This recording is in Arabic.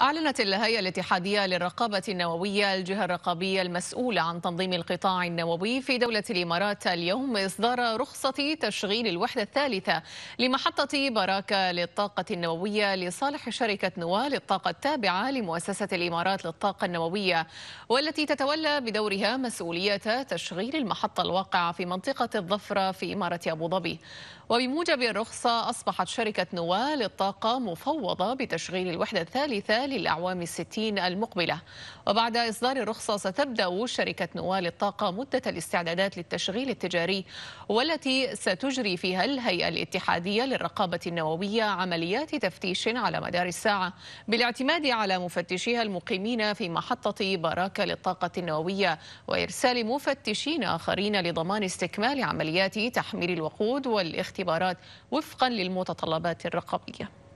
أعلنت الهيئة الاتحادية للرقابة النووية الجهة الرقابية المسؤولة عن تنظيم القطاع النووي في دولة الإمارات اليوم إصدار رخصة تشغيل الوحدة الثالثة لمحطة باراكا للطاقة النووية لصالح شركة نوال للطاقة التابعة لمؤسسة الإمارات للطاقة النووية والتي تتولى بدورها مسؤولية تشغيل المحطة الواقعة في منطقة الظفرة في إمارة أبو ظبي وبموجب الرخصة أصبحت شركة نوال للطاقة مفوضة بتشغيل الوحدة الثالثة خلال الأعوام الستين المقبلة وبعد إصدار الرخصة ستبدأ شركة نوال الطاقة مدة الاستعدادات للتشغيل التجاري والتي ستجري فيها الهيئة الاتحادية للرقابة النووية عمليات تفتيش على مدار الساعة بالاعتماد على مفتشيها المقيمين في محطة باراكة للطاقة النووية وإرسال مفتشين آخرين لضمان استكمال عمليات تحميل الوقود والاختبارات وفقا للمتطلبات الرقابية